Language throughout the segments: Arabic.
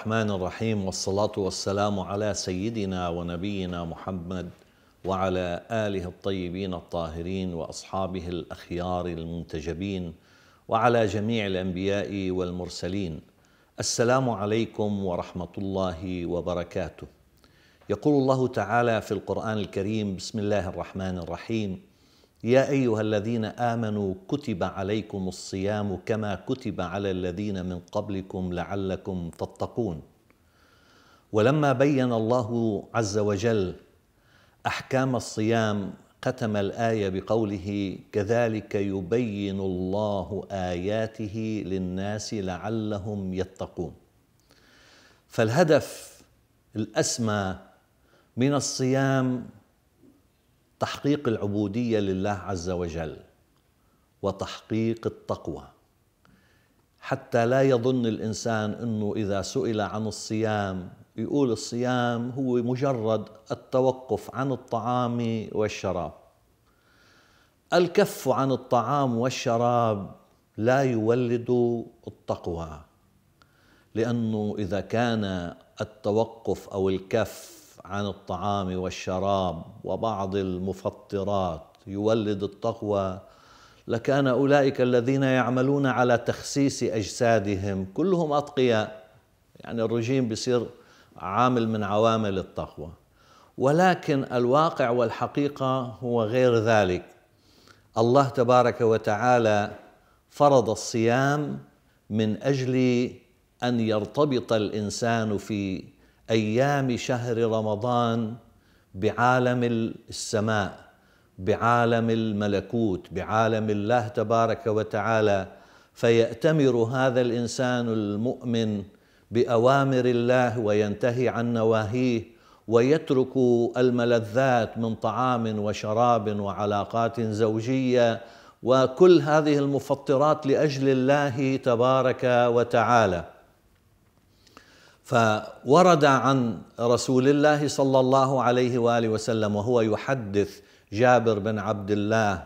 الرحمن الرحيم والصلاة والسلام على سيدنا ونبينا محمد وعلى آله الطيبين الطاهرين وأصحابه الأخيار المنتجبين وعلى جميع الأنبياء والمرسلين السلام عليكم ورحمة الله وبركاته يقول الله تعالى في القرآن الكريم بسم الله الرحمن الرحيم يا ايها الذين امنوا كتب عليكم الصيام كما كتب على الذين من قبلكم لعلكم تتقون ولما بين الله عز وجل احكام الصيام ختم الايه بقوله كذلك يبين الله اياته للناس لعلهم يتقون فالهدف الاسمى من الصيام تحقيق العبودية لله عز وجل وتحقيق التقوى حتى لا يظن الإنسان أنه إذا سئل عن الصيام يقول الصيام هو مجرد التوقف عن الطعام والشراب الكف عن الطعام والشراب لا يولد التقوى لأنه إذا كان التوقف أو الكف عن الطعام والشراب وبعض المفطرات يولد التقوى لكان اولئك الذين يعملون على تخسيس اجسادهم كلهم اتقياء يعني الرجيم بيصير عامل من عوامل التقوى ولكن الواقع والحقيقه هو غير ذلك الله تبارك وتعالى فرض الصيام من اجل ان يرتبط الانسان في ايام شهر رمضان بعالم السماء بعالم الملكوت بعالم الله تبارك وتعالى فيأتمر هذا الانسان المؤمن باوامر الله وينتهي عن نواهيه ويترك الملذات من طعام وشراب وعلاقات زوجيه وكل هذه المفطرات لاجل الله تبارك وتعالى فورد عن رسول الله صلى الله عليه واله وسلم وهو يحدث جابر بن عبد الله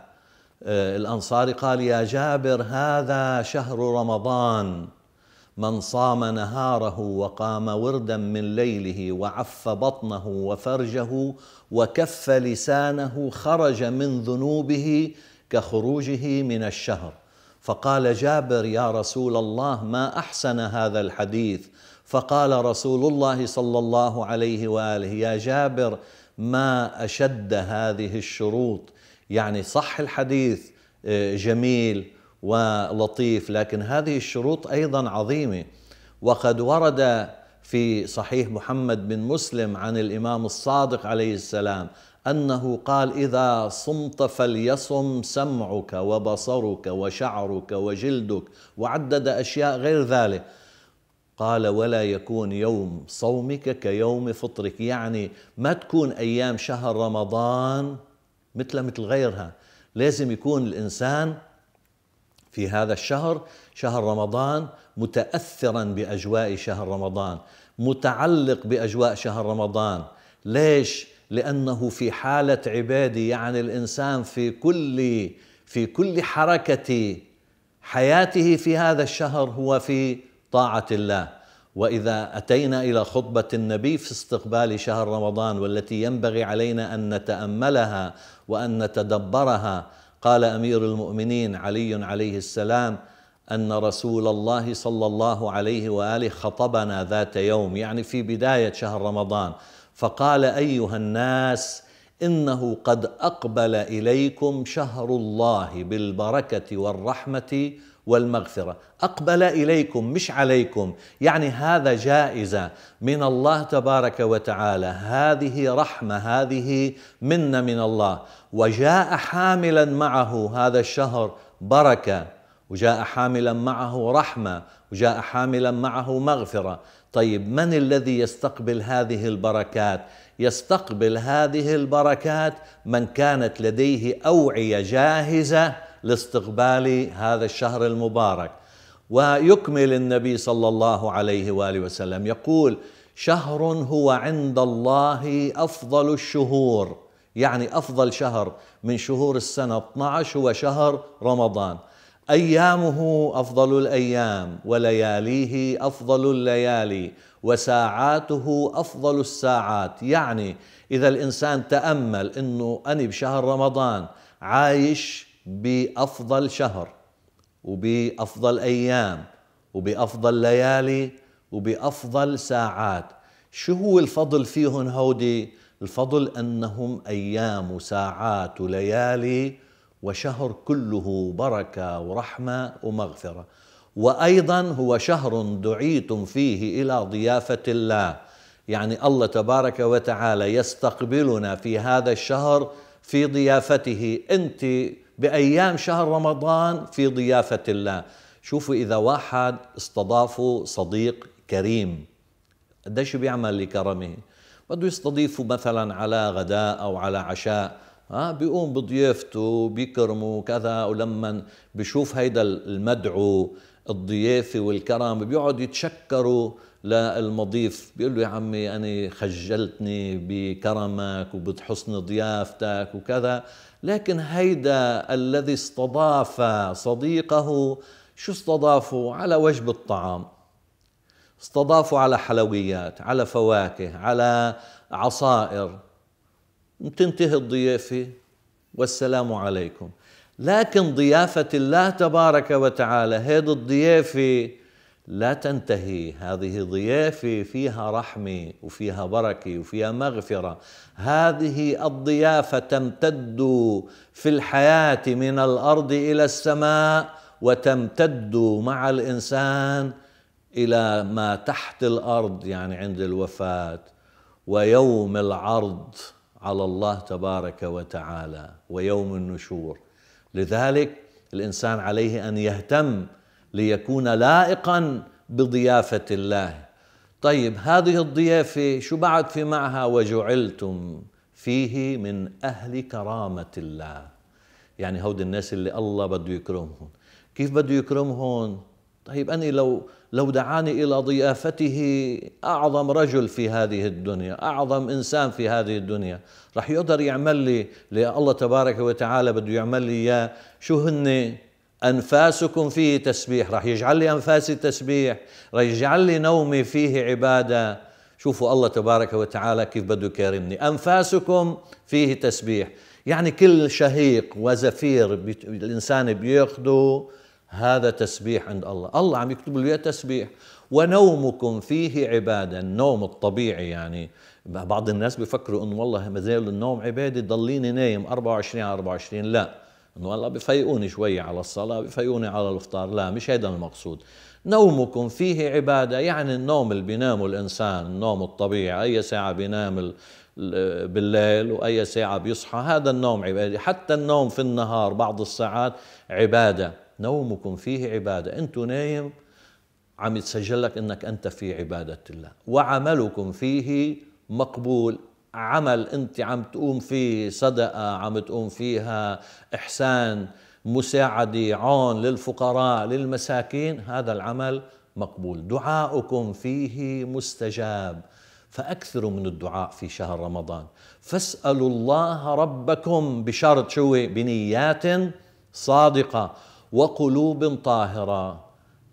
آه، الانصاري قال يا جابر هذا شهر رمضان من صام نهاره وقام وردا من ليله وعف بطنه وفرجه وكف لسانه خرج من ذنوبه كخروجه من الشهر فقال جابر يا رسول الله ما احسن هذا الحديث فقال رسول الله صلى الله عليه واله يا جابر ما اشد هذه الشروط يعني صح الحديث آه، جميل ولطيف لكن هذه الشروط ايضا عظيمه وقد ورد في صحيح محمد بن مسلم عن الامام الصادق عليه السلام انه قال اذا صمت فليصم سمعك وبصرك وشعرك وجلدك وعدد اشياء غير ذلك قال ولا يكون يوم صومك كيوم فطرك يعني ما تكون أيام شهر رمضان مثل مثل غيرها لازم يكون الإنسان في هذا الشهر شهر رمضان متأثرا بأجواء شهر رمضان متعلق بأجواء شهر رمضان ليش؟ لأنه في حالة عبادي يعني الإنسان في كل في كل حركة حياته في هذا الشهر هو في طاعة الله وإذا أتينا إلى خطبة النبي في استقبال شهر رمضان والتي ينبغي علينا أن نتأملها وأن نتدبرها قال أمير المؤمنين علي عليه السلام أن رسول الله صلى الله عليه وآله خطبنا ذات يوم يعني في بداية شهر رمضان فقال أيها الناس إنه قد أقبل إليكم شهر الله بالبركة والرحمة والمغفرة أقبل إليكم مش عليكم يعني هذا جائزة من الله تبارك وتعالى هذه رحمة هذه منة من الله وجاء حاملا معه هذا الشهر بركة وجاء حاملا معه رحمه وجاء حاملا معه مغفره طيب من الذي يستقبل هذه البركات يستقبل هذه البركات من كانت لديه اوعيه جاهزه لاستقبال هذا الشهر المبارك ويكمل النبي صلى الله عليه واله وسلم يقول شهر هو عند الله افضل الشهور يعني افضل شهر من شهور السنه 12 هو شهر رمضان ايامه افضل الايام ولياليه افضل الليالي وساعاته افضل الساعات يعني اذا الانسان تامل انه انا بشهر رمضان عايش بافضل شهر وبافضل ايام وبافضل ليالي وبافضل ساعات شو هو الفضل فيهم هودي الفضل انهم ايام وساعات وليالي وشهر كله بركه ورحمه ومغفره وايضا هو شهر دعيتم فيه الى ضيافه الله يعني الله تبارك وتعالى يستقبلنا في هذا الشهر في ضيافته انت بايام شهر رمضان في ضيافه الله شوفوا اذا واحد استضافه صديق كريم قديش بيعمل لكرمه بده يستضيفه مثلا على غداء او على عشاء ها بيقوم بضيافته بيكرمه كذا ولما بشوف هيدا المدعو الضيافة والكرم بيقعد يتشكروا للمضيف بيقول له يا عمي أنا خجلتني بكرمك وبحسن ضيافتك وكذا لكن هيدا الذي استضاف صديقه شو استضافه على وجبة طعام استضافه على حلويات على فواكه على عصائر بتنتهي الضيافة والسلام عليكم لكن ضيافة الله تبارك وتعالى هذه الضيافة لا تنتهي هذه ضيافة فيها رحمة وفيها بركة وفيها مغفرة هذه الضيافة تمتد في الحياة من الأرض إلى السماء وتمتد مع الإنسان إلى ما تحت الأرض يعني عند الوفاة ويوم العرض على الله تبارك وتعالى ويوم النشور لذلك الانسان عليه ان يهتم ليكون لائقا بضيافه الله طيب هذه الضيافه شو بعد في معها وجعلتم فيه من اهل كرامه الله يعني هود الناس اللي الله بده يكرمهم كيف بده يكرمهم طيب أنا لو لو دعاني الى ضيافته اعظم رجل في هذه الدنيا، اعظم انسان في هذه الدنيا، رح يقدر يعمل لي الله تبارك وتعالى بده يعمل لي اياه، شو هن أنفاسكم فيه تسبيح رح يجعل لي أنفاسي تسبيح رح يجعل لي نومي فيه عبادة شوفوا الله تبارك وتعالى كيف بده يكرمني أنفاسكم فيه تسبيح يعني كل شهيق وزفير الإنسان بياخذه هذا تسبيح عند الله الله عم يكتب له تسبيح ونومكم فيه عبادة النوم الطبيعي يعني بعض الناس بيفكروا انه والله مازال النوم عبادة ضليني نايم 24 على 24 لا انه والله بفيقوني شوي على الصلاة بفيقوني على الافطار لا مش هذا المقصود نومكم فيه عبادة يعني النوم اللي بينامه الإنسان النوم الطبيعي أي ساعة بينام بالليل وأي ساعة بيصحى هذا النوم عبادة حتى النوم في النهار بعض الساعات عبادة نومكم فيه عبادة أنت نايم عم يتسجل لك أنك أنت في عبادة الله وعملكم فيه مقبول عمل أنت عم تقوم فيه صدقة عم تقوم فيها إحسان مساعدة عون للفقراء للمساكين هذا العمل مقبول دعاؤكم فيه مستجاب فأكثروا من الدعاء في شهر رمضان فاسألوا الله ربكم بشرط شو بنيات صادقة وقلوب طاهرة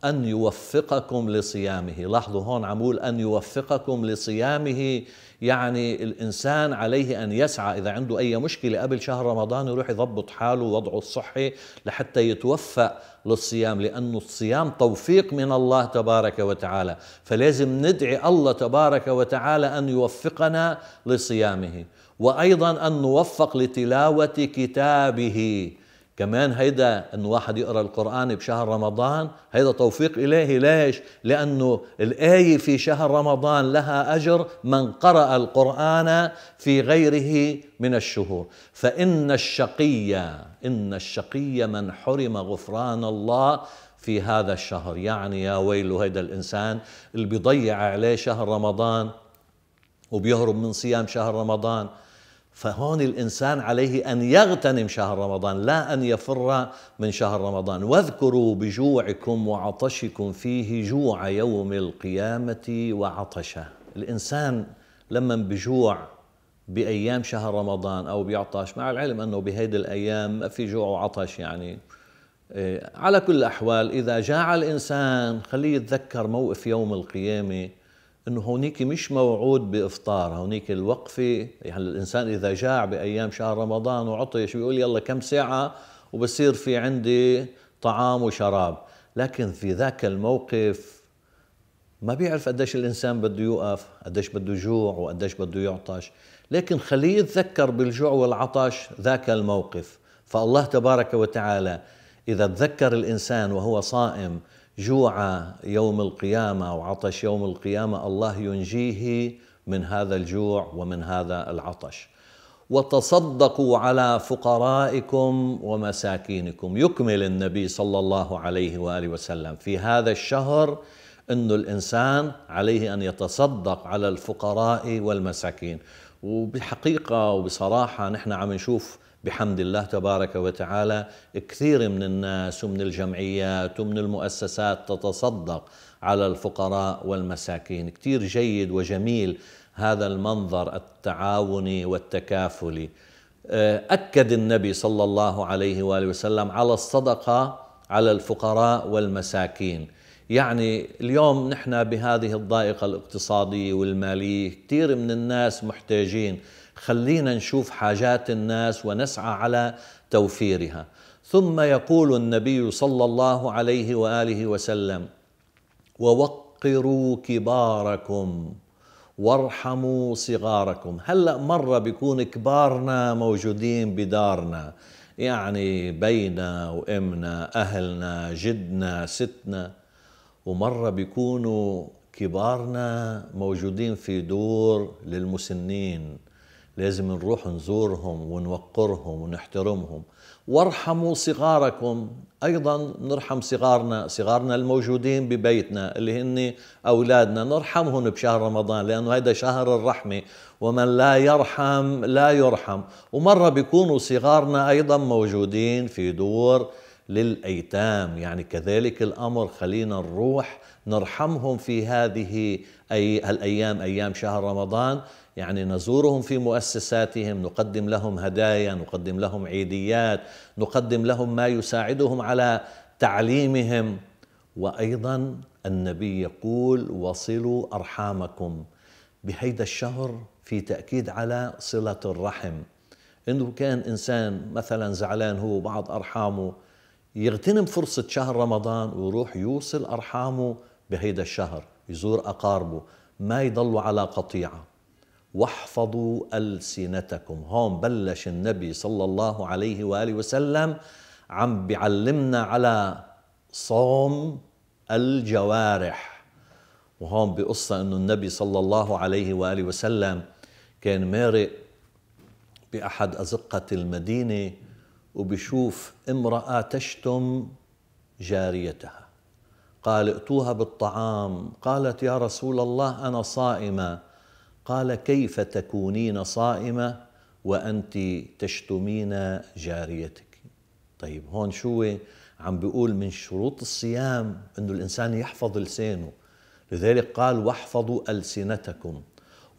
أن يوفقكم لصيامه لاحظوا هون عمول أن يوفقكم لصيامه يعني الإنسان عليه أن يسعى إذا عنده أي مشكلة قبل شهر رمضان يروح يضبط حاله ووضعه الصحي لحتى يتوفق للصيام لأن الصيام توفيق من الله تبارك وتعالى فلازم ندعي الله تبارك وتعالى أن يوفقنا لصيامه وأيضا أن نوفق لتلاوة كتابه كمان هيدا انه واحد يقرا القران بشهر رمضان هيدا توفيق الهي ليش لانه الايه في شهر رمضان لها اجر من قرا القران في غيره من الشهور فان الشقي ان الشقي من حرم غفران الله في هذا الشهر يعني يا ويله هيدا الانسان اللي بيضيع عليه شهر رمضان وبيهرب من صيام شهر رمضان فهون الإنسان عليه أن يغتنم شهر رمضان لا أن يفر من شهر رمضان واذكروا بجوعكم وعطشكم فيه جوع يوم القيامة وعطشه الإنسان لما بجوع بأيام شهر رمضان أو بيعطش مع العلم أنه بهيدي الأيام ما في جوع وعطش يعني إيه، على كل الأحوال إذا جاع الإنسان خليه يتذكر موقف يوم القيامة انه هونيك مش موعود بافطار هونيك الوقفه يعني الانسان اذا جاع بايام شهر رمضان وعطش بيقول يلا كم ساعه وبصير في عندي طعام وشراب لكن في ذاك الموقف ما بيعرف قديش الانسان بده يوقف قديش بده جوع وقديش بده يعطش لكن خليه يتذكر بالجوع والعطش ذاك الموقف فالله تبارك وتعالى اذا تذكر الانسان وهو صائم جوع يوم القيامه وعطش يوم القيامه الله ينجيه من هذا الجوع ومن هذا العطش وتصدقوا على فقرائكم ومساكينكم يكمل النبي صلى الله عليه واله وسلم في هذا الشهر انه الانسان عليه ان يتصدق على الفقراء والمساكين وبحقيقة وبصراحه نحن عم نشوف بحمد الله تبارك وتعالى كثير من الناس ومن الجمعيات ومن المؤسسات تتصدق على الفقراء والمساكين كثير جيد وجميل هذا المنظر التعاوني والتكافلي أه، أكد النبي صلى الله عليه وآله وسلم على الصدقة على الفقراء والمساكين يعني اليوم نحن بهذه الضائقة الاقتصادية والمالية كثير من الناس محتاجين خلينا نشوف حاجات الناس ونسعى على توفيرها ثم يقول النبي صلى الله عليه واله وسلم ووقروا كباركم وارحموا صغاركم هلا مره بيكون كبارنا موجودين بدارنا يعني بينا وامنا اهلنا جدنا ستنا ومره بيكونوا كبارنا موجودين في دور للمسنين لازم نروح نزورهم ونوقرهم ونحترمهم وارحموا صغاركم ايضا نرحم صغارنا صغارنا الموجودين ببيتنا اللي هن اولادنا نرحمهم بشهر رمضان لانه هذا شهر الرحمه ومن لا يرحم لا يرحم ومره بيكونوا صغارنا ايضا موجودين في دور للايتام يعني كذلك الامر خلينا نروح نرحمهم في هذه اي ايام شهر رمضان يعني نزورهم في مؤسساتهم نقدم لهم هدايا نقدم لهم عيديات نقدم لهم ما يساعدهم على تعليمهم وايضا النبي يقول وصلوا ارحامكم بهيدا الشهر في تاكيد على صله الرحم انه كان انسان مثلا زعلان هو بعض ارحامه يغتنم فرصه شهر رمضان ويروح يوصل ارحامه بهيدا الشهر يزور اقاربه ما يضلوا على قطيعه واحفظوا ألسنتكم هون بلش النبي صلى الله عليه وآله وسلم عم بيعلمنا على صوم الجوارح وهون بقصة أنه النبي صلى الله عليه وآله وسلم كان مارق بأحد أزقة المدينة وبشوف امرأة تشتم جاريتها قال ائتوها بالطعام قالت يا رسول الله أنا صائمة قال كيف تكونين صائمه وانت تشتمين جاريتك طيب هون شو عم بيقول من شروط الصيام انه الانسان يحفظ لسانه لذلك قال واحفظوا السنتكم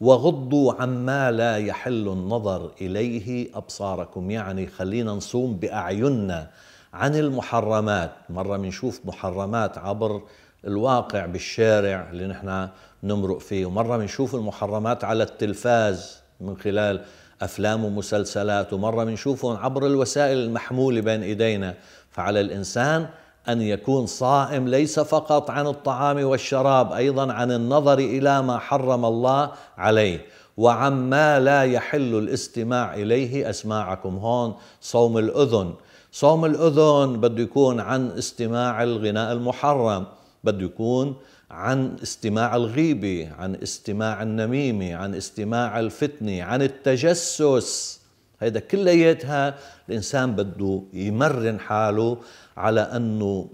وغضوا عما لا يحل النظر اليه ابصاركم يعني خلينا نصوم باعيننا عن المحرمات مره بنشوف محرمات عبر الواقع بالشارع اللي نحن نمرق فيه ومرة بنشوف المحرمات على التلفاز من خلال أفلام ومسلسلات ومرة بنشوفهم عبر الوسائل المحمولة بين إيدينا فعلى الإنسان أن يكون صائم ليس فقط عن الطعام والشراب أيضا عن النظر إلى ما حرم الله عليه وعما لا يحل الاستماع إليه أسماعكم هون صوم الأذن صوم الأذن بده يكون عن استماع الغناء المحرم بده يكون عن استماع الغيبة عن استماع النميمة عن استماع الفتنة عن التجسس هيدا كلياتها الإنسان بده يمرن حاله على أنه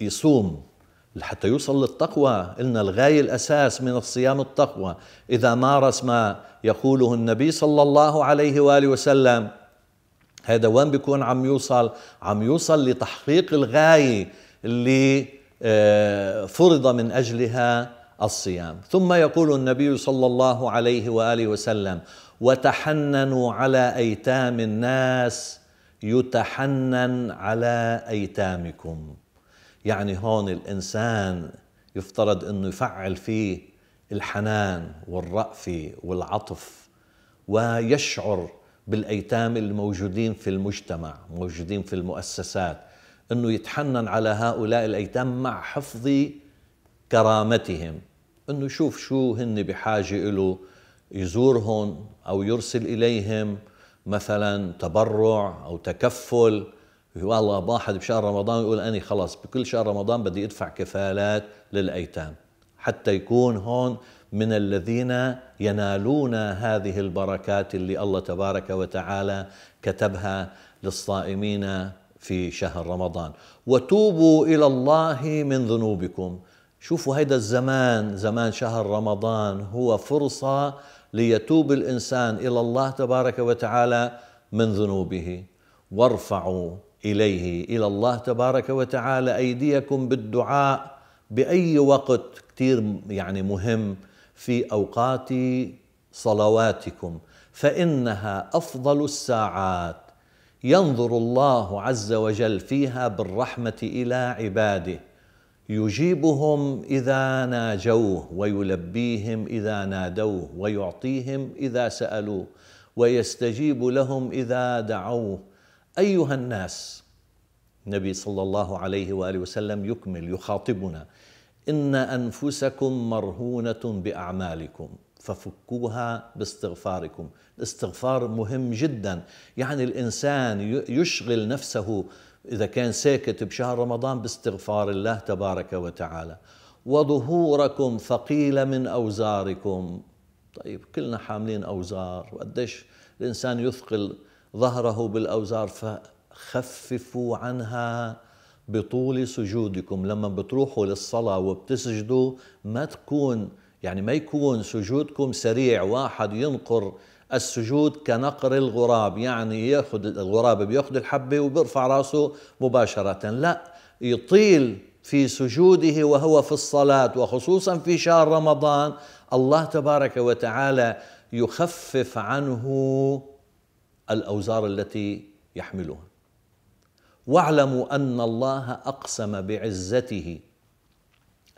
يصوم لحتى يوصل للتقوى قلنا الغاية الأساس من الصيام التقوى إذا مارس ما يقوله النبي صلى الله عليه وآله وسلم هذا وين بيكون عم يوصل عم يوصل لتحقيق الغاية اللي فرض من اجلها الصيام ثم يقول النبي صلى الله عليه واله وسلم وتحننوا على ايتام الناس يتحنن على ايتامكم يعني هون الانسان يفترض انه يفعل فيه الحنان والرأفة والعطف ويشعر بالايتام الموجودين في المجتمع موجودين في المؤسسات أنه يتحنن على هؤلاء الأيتام مع حفظ كرامتهم أنه يشوف شو هن بحاجة له يزورهم أو يرسل إليهم مثلا تبرع أو تكفل والله واحد بشهر رمضان يقول اني خلص بكل شهر رمضان بدي أدفع كفالات للأيتام حتى يكون هون من الذين ينالون هذه البركات اللي الله تبارك وتعالى كتبها للصائمين في شهر رمضان وتوبوا إلى الله من ذنوبكم شوفوا هيدا الزمان زمان شهر رمضان هو فرصة ليتوب الإنسان إلى الله تبارك وتعالى من ذنوبه وارفعوا إليه إلى الله تبارك وتعالى أيديكم بالدعاء بأي وقت كثير يعني مهم في أوقات صلواتكم فإنها أفضل الساعات ينظر الله عز وجل فيها بالرحمه الى عباده يجيبهم اذا ناجوه ويلبيهم اذا نادوه ويعطيهم اذا سالوه ويستجيب لهم اذا دعوه ايها الناس النبي صلى الله عليه واله وسلم يكمل يخاطبنا ان انفسكم مرهونه باعمالكم ففكوها باستغفاركم الاستغفار مهم جدا يعني الإنسان يشغل نفسه إذا كان ساكت بشهر رمضان باستغفار الله تبارك وتعالى وظهوركم ثقيل من أوزاركم طيب كلنا حاملين أوزار وقديش الإنسان يثقل ظهره بالأوزار فخففوا عنها بطول سجودكم لما بتروحوا للصلاة وبتسجدوا ما تكون يعني ما يكون سجودكم سريع واحد ينقر السجود كنقر الغراب يعني ياخذ الغراب بياخذ الحبه وبيرفع راسه مباشره لا يطيل في سجوده وهو في الصلاه وخصوصا في شهر رمضان الله تبارك وتعالى يخفف عنه الاوزار التي يحملها واعلموا ان الله اقسم بعزته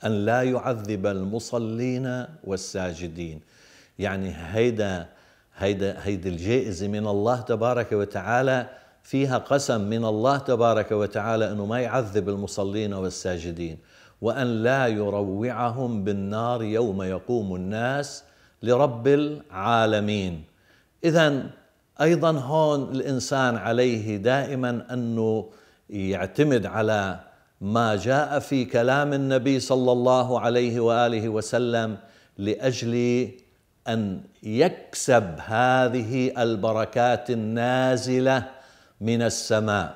أن لا يعذب المصلين والساجدين يعني هيدا هيدا هيدي الجائزة من الله تبارك وتعالى فيها قسم من الله تبارك وتعالى أنه ما يعذب المصلين والساجدين وأن لا يروعهم بالنار يوم يقوم الناس لرب العالمين إذا أيضا هون الإنسان عليه دائما أنه يعتمد على ما جاء في كلام النبي صلى الله عليه واله وسلم لاجل ان يكسب هذه البركات النازله من السماء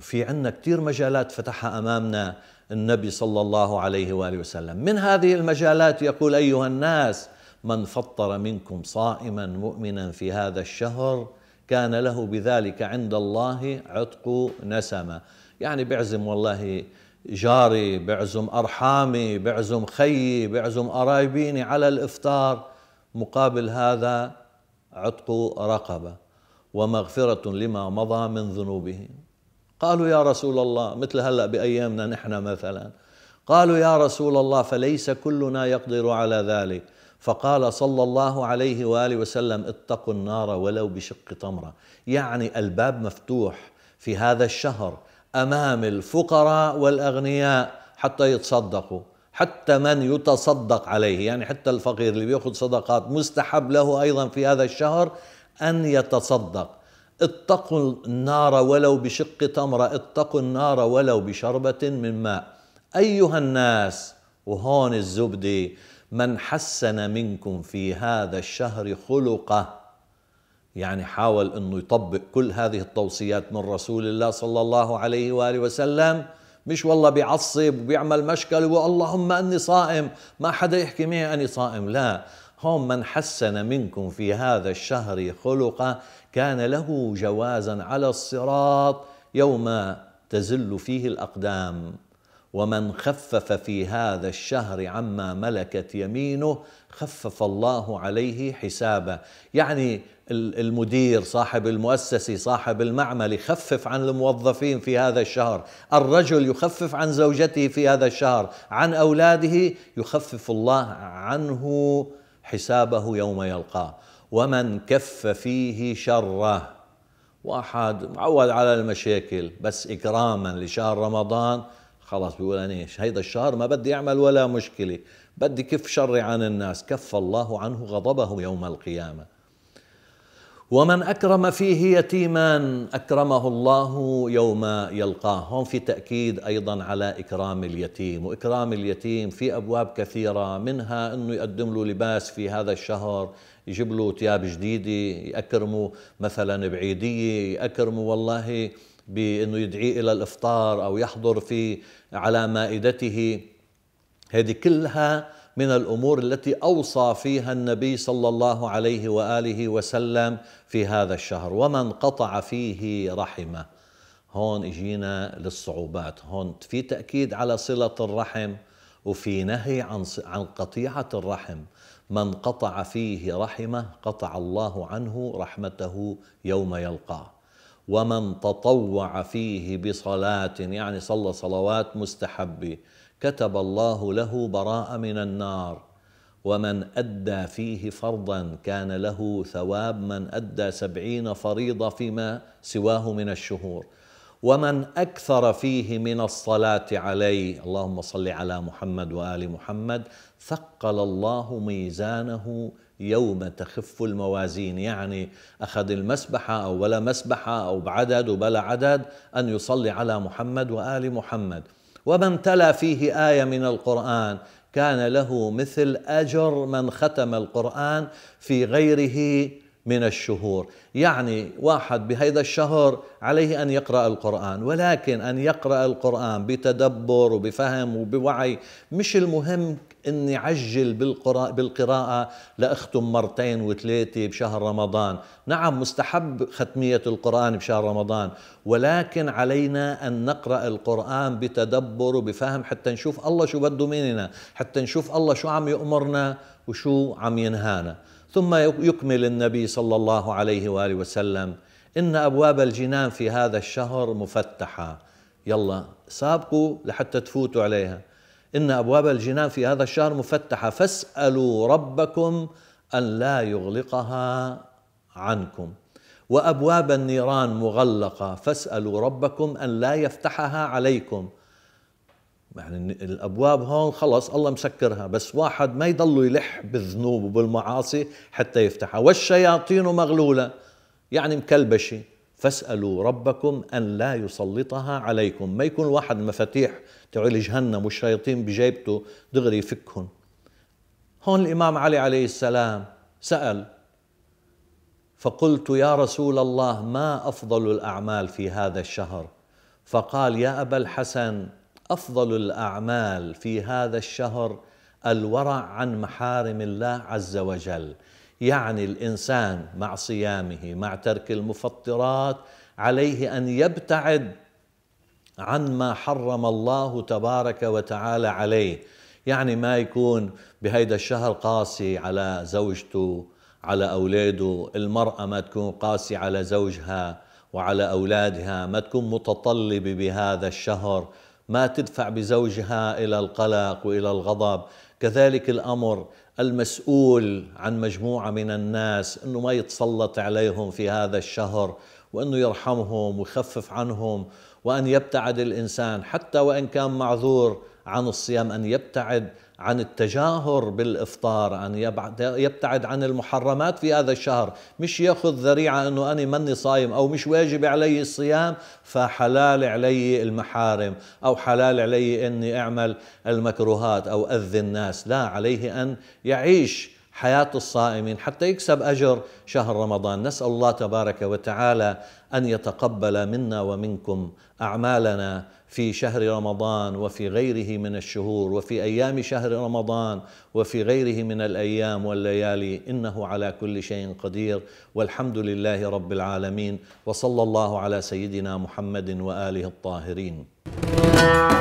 في عندنا كثير مجالات فتحها امامنا النبي صلى الله عليه واله وسلم من هذه المجالات يقول ايها الناس من فطر منكم صائما مؤمنا في هذا الشهر كان له بذلك عند الله عتق نسمه يعني بعزم والله جاري بعزم أرحامي بعزم خيي بعزم قرايبيني على الإفطار مقابل هذا عتق رقبة ومغفرة لما مضى من ذنوبهم قالوا يا رسول الله مثل هلأ بأيامنا نحن مثلا قالوا يا رسول الله فليس كلنا يقدر على ذلك فقال صلى الله عليه واله وسلم اتقوا النار ولو بشق تمره يعني الباب مفتوح في هذا الشهر امام الفقراء والاغنياء حتى يتصدقوا حتى من يتصدق عليه يعني حتى الفقير اللي بياخذ صدقات مستحب له ايضا في هذا الشهر ان يتصدق اتقوا النار ولو بشق تمره اتقوا النار ولو بشربه من ماء ايها الناس وهون الزبدي من حسن منكم في هذا الشهر خلقه يعني حاول انه يطبق كل هذه التوصيات من رسول الله صلى الله عليه واله وسلم مش والله بيعصب وبيعمل مشكل واللهم اني صائم ما حدا يحكي معي اني صائم لا هم من حسن منكم في هذا الشهر خلقا كان له جوازا على الصراط يوم تزل فيه الاقدام ومن خفف في هذا الشهر عما ملكت يمينه خفف الله عليه حسابه يعني المدير صاحب المؤسسة صاحب المعمل يخفف عن الموظفين في هذا الشهر الرجل يخفف عن زوجته في هذا الشهر عن أولاده يخفف الله عنه حسابه يوم يلقاه ومن كف فيه شره واحد معود على المشاكل بس إكراما لشهر رمضان خلاص بيقول أنا هيدا الشهر ما بدي أعمل ولا مشكلة بدي كف شري عن الناس كف الله عنه غضبه يوم القيامة ومن أكرم فيه يتيما أكرمه الله يوم يلقاه هون في تأكيد أيضا على إكرام اليتيم وإكرام اليتيم في أبواب كثيرة منها أنه يقدم له لباس في هذا الشهر يجيب له ثياب جديدة يأكرمه مثلا بعيدية يأكرمه والله بأنه يدعي إلى الإفطار أو يحضر في على مائدته هذه كلها من الأمور التي أوصى فيها النبي صلى الله عليه وآله وسلم في هذا الشهر ومن قطع فيه رحمه هون اجينا للصعوبات هون في تأكيد على صلة الرحم وفي نهي عن عن قطيعة الرحم من قطع فيه رحمه قطع الله عنه رحمته يوم يلقاه ومن تطوع فيه بصلاة يعني صلى صلوات مستحبة كتب الله له براءة من النار ومن أدى فيه فرضا كان له ثواب من أدى سبعين فريضة فيما سواه من الشهور ومن أكثر فيه من الصلاة عليه اللهم صل على محمد وآل محمد ثقل الله ميزانه يوم تخف الموازين يعني أخذ المسبحة أو ولا مسبحة أو بعدد وبلا عدد أن يصلي على محمد وآل محمد ومن تلا فيه آية من القرآن كان له مثل أجر من ختم القرآن في غيره من الشهور يعني واحد بهذا الشهر عليه أن يقرأ القرآن ولكن أن يقرأ القرآن بتدبر وبفهم وبوعي مش المهم أني عجل بالقراءة, بالقراءة لأختم مرتين وثلاثة بشهر رمضان نعم مستحب ختمية القرآن بشهر رمضان ولكن علينا أن نقرأ القرآن بتدبر وبفهم حتى نشوف الله شو بده مننا حتى نشوف الله شو عم يأمرنا وشو عم ينهانا ثم يكمل النبي صلى الله عليه واله وسلم ان ابواب الجنان في هذا الشهر مفتحه يلا سابقوا لحتى تفوتوا عليها ان ابواب الجنان في هذا الشهر مفتحه فاسالوا ربكم ان لا يغلقها عنكم وابواب النيران مغلقه فاسالوا ربكم ان لا يفتحها عليكم يعني الابواب هون خلص الله مسكرها بس واحد ما يضل يلح بالذنوب وبالمعاصي حتى يفتحها والشياطين مغلوله يعني مكلبشه فاسالوا ربكم ان لا يسلطها عليكم ما يكون واحد مفاتيح تعول جهنم والشياطين بجيبته دغري يفكهم هون الامام علي عليه السلام سال فقلت يا رسول الله ما افضل الاعمال في هذا الشهر فقال يا ابا الحسن افضل الاعمال في هذا الشهر الورع عن محارم الله عز وجل يعني الانسان مع صيامه مع ترك المفطرات عليه ان يبتعد عن ما حرم الله تبارك وتعالى عليه يعني ما يكون بهيدا الشهر قاسي على زوجته على اولاده المراه ما تكون قاسي على زوجها وعلى اولادها ما تكون متطلبه بهذا الشهر ما تدفع بزوجها الى القلق والى الغضب كذلك الامر المسؤول عن مجموعه من الناس انه ما يتسلط عليهم في هذا الشهر وانه يرحمهم ويخفف عنهم وان يبتعد الانسان حتى وان كان معذور عن الصيام ان يبتعد عن التجاهر بالافطار عن يبتعد عن المحرمات في هذا الشهر مش ياخذ ذريعه انه انا مني صايم او مش واجب علي الصيام فحلال علي المحارم او حلال علي اني اعمل المكروهات او اذي الناس لا عليه ان يعيش حياة الصائمين حتى يكسب أجر شهر رمضان نسأل الله تبارك وتعالى أن يتقبل منا ومنكم أعمالنا في شهر رمضان وفي غيره من الشهور وفي أيام شهر رمضان وفي غيره من الأيام والليالي إنه على كل شيء قدير والحمد لله رب العالمين وصلى الله على سيدنا محمد وآله الطاهرين